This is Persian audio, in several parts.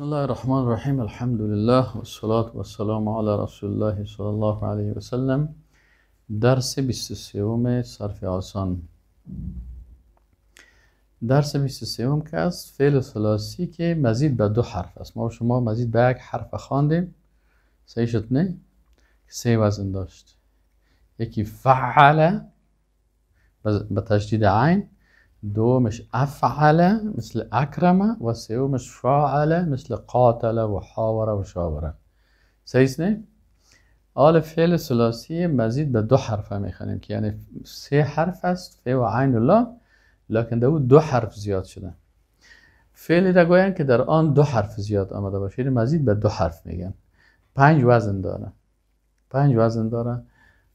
بسم الله الرحمن الرحيم الحمد لله والصلاة والسلام على رسول الله صلى الله عليه وسلم درس 23 صرف آسان درس 23 که از فعل ثلاثی که مزید به دو حرف است ما شما مزید به یک حرف خواندیم سه شد نه سه وزن داشت یکی فعل به تشدید عین دو مش افعل مثل و و مش فعل مثل قاتل و شاوره نه آل فعل ثلاثی مزید به دو حرف هم که یعنی سه حرف است فی و عین الله لکن دو دو حرف زیاد شده فعلی را که در آن دو حرف زیاد آمده باشه یعنی مزید به دو حرف میگن پنج وزن داره پنج وزن داره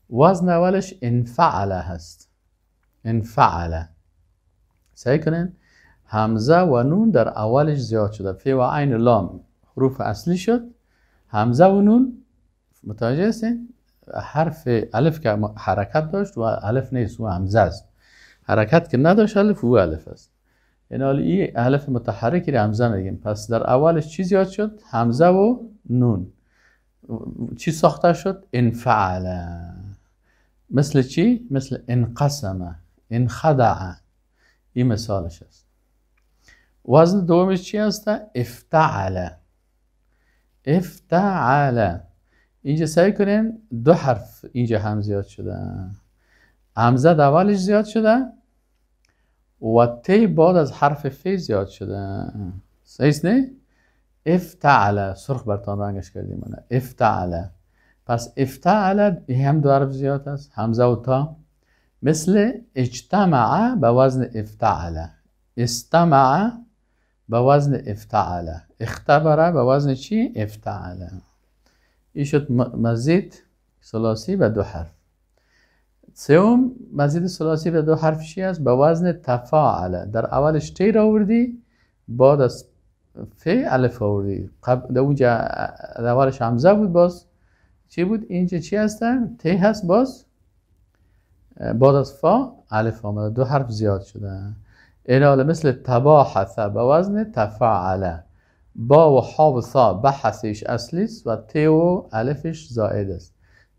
وزن اولش انفعله هست انفعله سعی کنین همزه و نون در اولش زیاد شده فی و عین لام حروف اصلی شد همزه و نون متوجه هستین حرف الف که حرکت داشت و الف نیست و همزه است حرکت که نداشت الف و الف است این حال الف متحرکی رو همزه میگیم پس در اولش چی زیاد شد همزه و نون چی ساخته شد انفعل مثل چی مثل انقسم انخدع این مثالش است وزن دومش چی هست؟ افتعل افتعل اینجا سعی کنین دو حرف اینجا هم زیاد شده همزه اولش زیاد شده و تی بعد از حرف فی زیاد شده سعیست نه؟ افتعل سرخ برتان رنگش کردیم افتعل پس افتعل هم دو حرف زیاد است همزه و تا مثل اجتمع با وزن افتعله استمع به وزن افتعله اختبره وزن چی؟ افتعاله این شد مزید سلاسی به دو حرف سوم مزید سلاسی به دو حرف چی است؟ به وزن تفاعله در اولش تی را آوردی بعد از ف الف آوردی در اونجا اولش همزه بود باز چی بود؟ اینجا چی هستن؟ تی هست باز بعد از فا الف آمده دو حرف زیاد شده الاله مثل تباحث به وزن تفعله با و ح و سا بحثش اصلی است و ت و الفش زائد است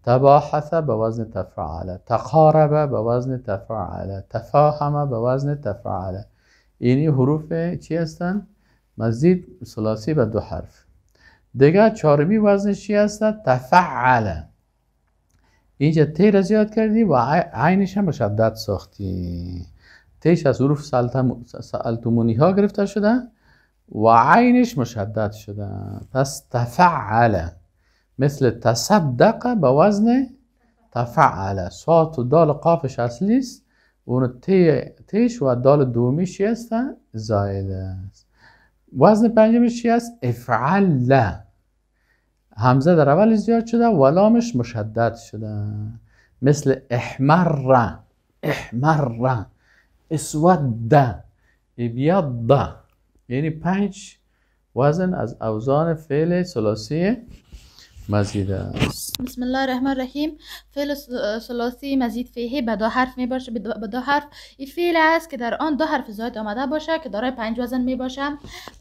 تباحث به وزن تفعله تقارب به وزن تفعله تفاهمه به وزن تفعله اینی حروف چی هستند؟ مزید سلاسی به دو حرف دیگه چهارمی وزنش چی هست تفعله اینجا تی را زیاد کردی و عینش هم مشدد ساختی تیش از حروف سالتومونی ها گرفته شده و عینش مشدد شده پس تفعل مثل تصدق به وزن تفعل سات و دال قافش اصلی است اون تیش و دال دومیشی چی است زاید. است وزن پنجمش چی است افعل همزه در اول زیاد شده و لامش مشدد شده مثل احمر احمر اسود ابیض یعنی پنج وزن از اوزان فعل سلاسی مزید است بسم الله الرحمن الرحیم فعل ثلاثی مزید فیه به دو حرف می باشه به دو حرف این فعل است که در آن دو حرف زاید آمده باشه که دارای پنج وزن می باشه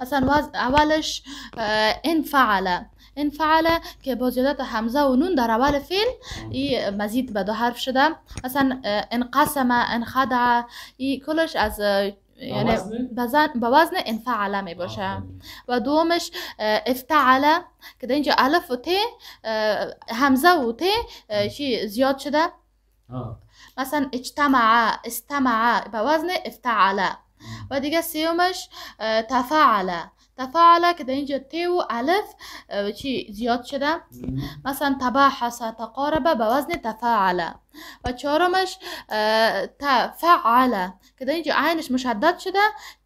مثلا اولش انفعله انفعله که با زیادت حمزه و نون در اول فیل ای مزید به دو حرف شده مثلا انقسم انخدع ای کلش از یعنی به وزن انفعله می باشه و دومش افتعله که در اینجا الف و ت همزه و ت چی زیاد شده مثلا اجتماع استمع به وزن افتعله و دیگه سیومش تفعله تفاعل که در اینجا ت و الف چی زیاد شده مثلا ح تقاربه به وزن تفاعل و چهارمش تفعل که در اینجا عینش مشدد شده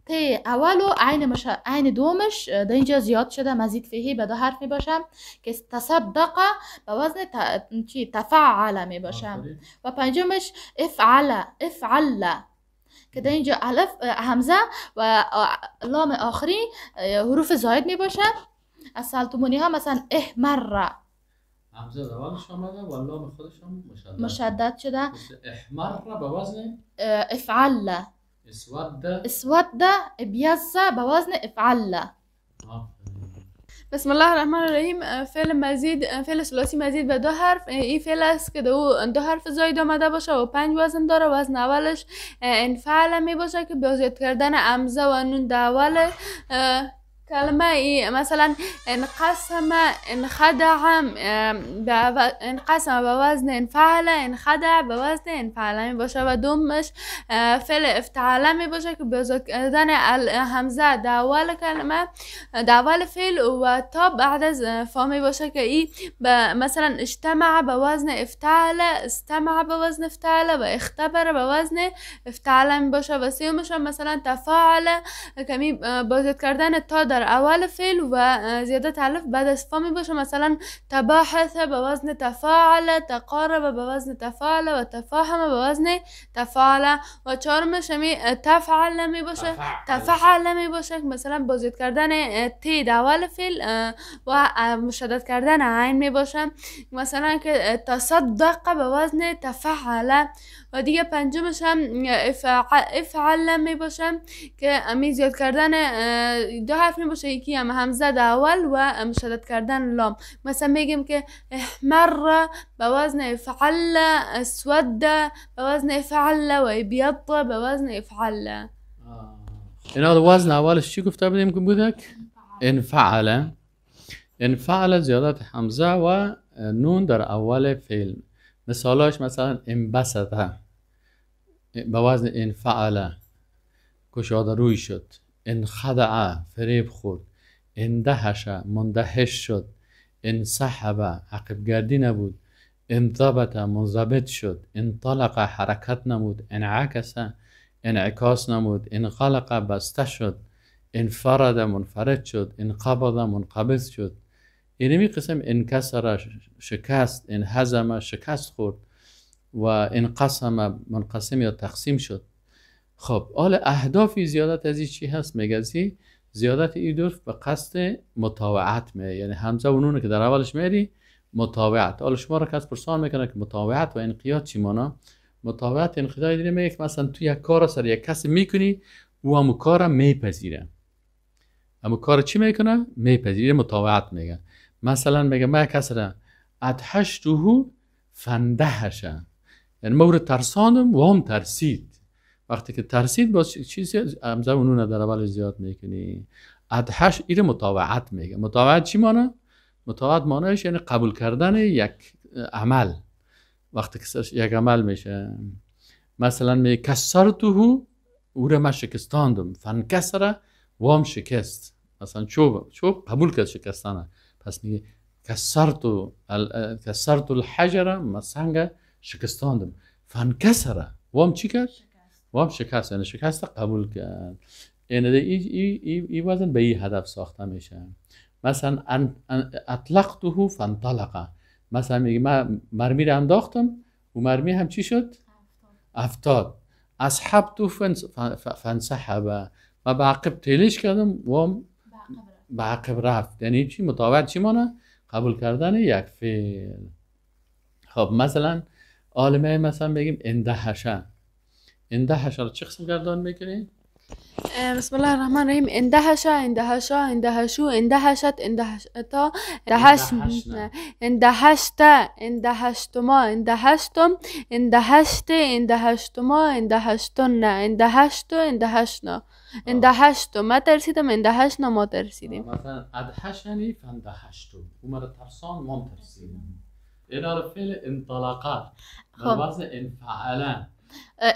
ت اول و عین مش... عین دومش در اینجا زیاد شده مزید فیهی به دو حرف می باشم که تصدق به وزن ت... چی می باشم و پنجمش افعل افعل که در اینجا الف همزه و لام آخری حروف زاید می باشه از سلطمونی ها مثلا احمر همزه روانش آمده و لام خودش هم مشدد, مشدد شده احمر به وزن افعل اسود اسود ابیزه به وزن افعل بسم الله الرحمن الرحیم فعل مزید فعل ثلاثی مزید به دو حرف این فعل است که دو, دو حرف زاید آمده باشه و پنج وزن داره و وزن اولش انفعل می باشه که به زیاد کردن امزه و نون در كلمة مثلا انقسم انخدع انقسم بوزن انفعل انخدع بوزن انفعل باشه و دومش فعل افتعل باشه که به زدن همزه در اول کلمه در اول فعل و تا بعد از فا باشه که ای مثلا اجتماع به وزن افتعل استمع به وزن افتعل و اختبر به وزن افتعل باشه و سیومش مثلا تفاعل کمی بازید کردن تا در اول فعل و زیاده تعلف بعد از فا می باشه مثلا تباحث به وزن تفاعل تقارب به وزن تفاعل و تفاهم به وزن تفاعل و چهارمش می تفعل می باشه تفعل می باشه مثلا با کردن تی در اول فعل و مشدد کردن عین می باشه مثلا که تصدق به وزن تفعل و دیگه پنجمش هم افعل می باشه که امی زیاد کردن دو حرف می باشه یکی هم همزه اول و شدت کردن لام مثلا میگم که احمر به وزن افعل اسود به وزن افعل و ابیض به وزن افعل اینا وزن اولش چی گفته بودیم که بودک؟ انفعال انفعل زیادت حمزه و نون در اول فیلم مثالاش مثلا بسته به وزن فعله کشاد روی شد انخدعه فریب خورد اندهشه مندهش شد صحبه عقب گردی نبود انضبط منضبط شد انطلق حرکت نمود انعکسه انعکاس نمود انقلق بسته شد انفرد منفرد شد انقبض منقبض شد یعنی می قسم انکسر شکست انهزم شکست خورد و انقسم منقسم یا تقسیم شد خب حال اهدافی زیادت از این چی هست مگزی زیادت ایدورف به قصد مطاوعت می یعنی همزه و که در اولش میری مطاوعت حالا شما را کس پرسان میکنه که مطاوعت و انقیاد چی مانا مطاوعت انقیاد دیره میگه که مثلا تو یک کار سر یک کسی میکنی او همو کار میپذیره اما کار چی میکنه میپذیره مطاوعت میگه مثلا بگه ما کسره ادهشتوه فندهش یعنی ما یعنی رو ترسانم و هم ترسید وقتی که ترسید باز چیزی امزه اونو در اول زیاد میکنی ادهش ایره متاوعت میگه متاوعت چی مانه؟ متاوعت مانهش یعنی قبول کردن یک عمل وقتی که یک عمل میشه مثلا می کسرته او را من شکستاندم و هم شکست مثلا چوب چوب قبول کرد شکستانه بس كسرت كسرت الحجر مسانجا شكستاندم فانكسر وام چی کرد؟ وام شکست یعنی يعني شکست قبول کرد یعنی این ای, ای, ای وزن به این هدف ساخته میشه مثلا اطلقته فانطلقه مثلا میگه من مرمی رو انداختم و مرمی هم چی شد؟ افتاد اصحاب تو فنسحبه من به عقب تیلش کردم و به عقب خب رفت یعنی چی مطابق چی مانه قبول کردن یک فعل خب مثلا عالمه مثلا بگیم اندهشه اندهشه رو چه قسم گردان میکنیم بسم الله الرحمن الرحیم اندهشا اندهشا اندهشو اندهشت اندهشتا اندهش اندهشتا اندهشتما اندهشتم اندهشت اندهشتما اندهشتن اندهشت اندهشنا اندهشتم ما ترسیدم اندهش نما ترسیدیم مثلا ادهشني فاندهشتم وما ترسان ما ترسيدم إدارة فعل انطلقا بالوزن انفعلان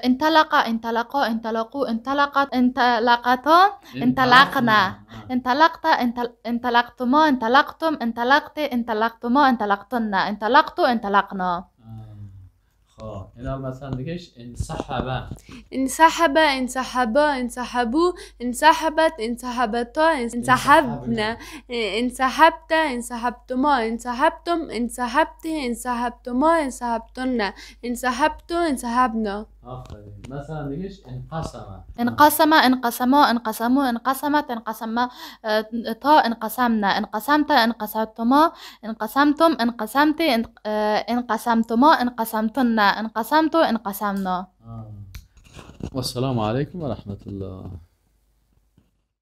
انطلقا انطلقا انطلقوا انطلقت انطلقتا انطلقنا انطلقت انطلقتما انطلقتم انطلقت انطلقتما انطلقتن انطلقتو انطلقنا خا هنا مثلا دقيش انسحب انسحب انسحب انسحبوا انسحبت انسحبتا انسحبنا انسحبت انسحبتما انسحبتم انسحبت انسحبتما انسحبتنا انسحبتوا انسحبنا آخرين. مثلا ليش انقسم انقسم انقسموا انقسموا انقسمت انقسم تا انقسمنا انقسمت انقسمتما انقسمتم انقسمت انقسمتما انقسمتن انقسمتوا انقسمنا والسلام عليكم ورحمة الله